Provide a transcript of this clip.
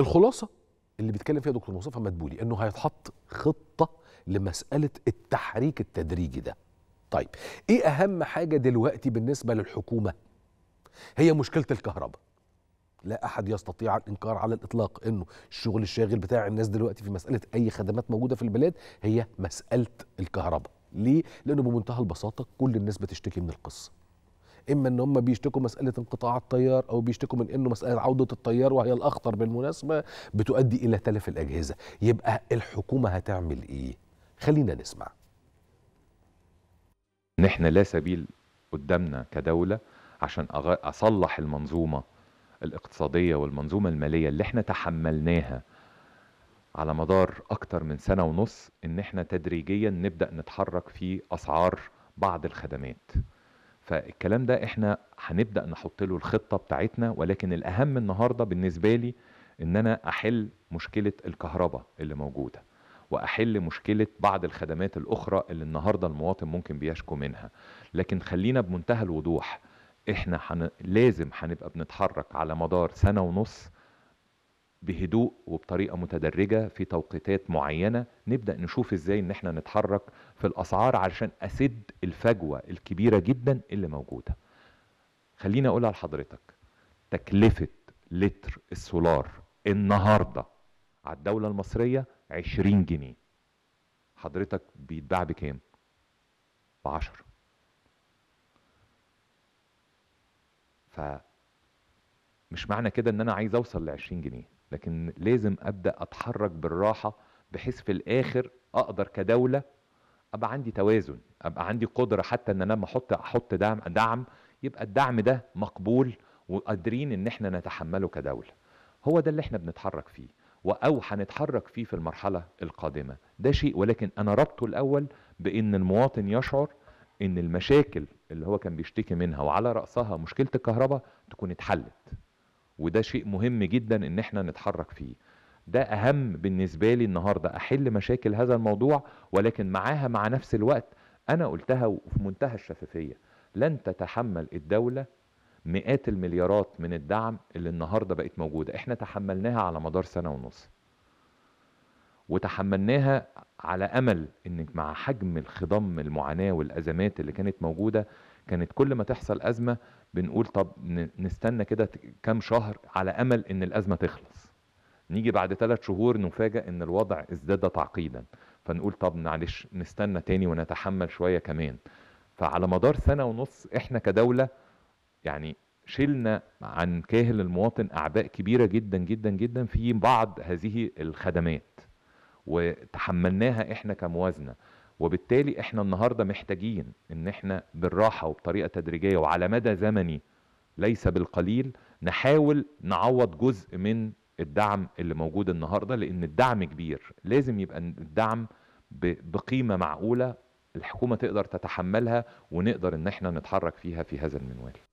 الخلاصه اللي بيتكلم فيها دكتور مصطفى مدبولي انه هيتحط خطه لمساله التحريك التدريجي ده طيب ايه اهم حاجه دلوقتي بالنسبه للحكومه هي مشكله الكهرباء لا احد يستطيع الانكار على الاطلاق انه الشغل الشاغل بتاع الناس دلوقتي في مساله اي خدمات موجوده في البلاد هي مساله الكهرباء ليه لانه بمنتهى البساطه كل الناس بتشتكي من القصه اما ان هم بيشتكوا مساله انقطاع التيار او بيشتكوا من انه مساله عوده التيار وهي الاخطر بالمناسبه بتؤدي الى تلف الاجهزه يبقى الحكومه هتعمل ايه خلينا نسمع نحن لا سبيل قدامنا كدوله عشان اصلح المنظومه الاقتصاديه والمنظومه الماليه اللي احنا تحملناها على مدار اكتر من سنه ونص ان احنا تدريجيا نبدا نتحرك في اسعار بعض الخدمات فالكلام ده احنا هنبدا نحط له الخطه بتاعتنا ولكن الاهم النهارده بالنسبه لي ان انا احل مشكله الكهرباء اللي موجوده واحل مشكله بعض الخدمات الاخرى اللي النهارده المواطن ممكن بيشكو منها لكن خلينا بمنتهى الوضوح احنا حن... لازم هنبقى بنتحرك على مدار سنه ونص بهدوء وبطريقه متدرجه في توقيتات معينه نبدا نشوف ازاي ان احنا نتحرك في الاسعار علشان اسد الفجوه الكبيره جدا اللي موجوده خليني اقولها لحضرتك تكلفه لتر السولار النهارده على الدوله المصريه 20 جنيه حضرتك بيتباع بكام ب 10 ف مش معنى كده ان انا عايز اوصل ل 20 جنيه لكن لازم ابدا اتحرك بالراحه بحيث في الاخر اقدر كدوله ابقى عندي توازن ابقى عندي قدره حتى ان انا لما احط احط دعم دعم يبقى الدعم ده مقبول وقادرين ان احنا نتحمله كدوله هو ده اللي احنا بنتحرك فيه او هنتحرك فيه في المرحله القادمه ده شيء ولكن انا ربطه الاول بان المواطن يشعر ان المشاكل اللي هو كان بيشتكي منها وعلى راسها مشكله الكهرباء تكون اتحلت وده شيء مهم جدا ان احنا نتحرك فيه ده اهم بالنسبه لي النهارده احل مشاكل هذا الموضوع ولكن معاها مع نفس الوقت انا قلتها وفي منتهى الشفافيه لن تتحمل الدوله مئات المليارات من الدعم اللي النهارده بقت موجوده احنا تحملناها على مدار سنه ونص وتحملناها على امل ان مع حجم الخضم المعاناه والازمات اللي كانت موجوده كانت كل ما تحصل ازمه بنقول طب نستنى كده كام شهر على امل ان الازمه تخلص نيجي بعد ثلاث شهور نفاجئ ان الوضع ازداد تعقيدا فنقول طب معلش نستنى تاني ونتحمل شويه كمان فعلى مدار سنه ونص احنا كدوله يعني شلنا عن كاهل المواطن اعباء كبيره جدا جدا جدا في بعض هذه الخدمات وتحملناها احنا كموازنه وبالتالي احنا النهارده محتاجين ان احنا بالراحه وبطريقه تدريجيه وعلى مدى زمني ليس بالقليل نحاول نعوض جزء من الدعم اللي موجود النهارده لان الدعم كبير لازم يبقى الدعم بقيمه معقوله الحكومه تقدر تتحملها ونقدر ان احنا نتحرك فيها في هذا المنوال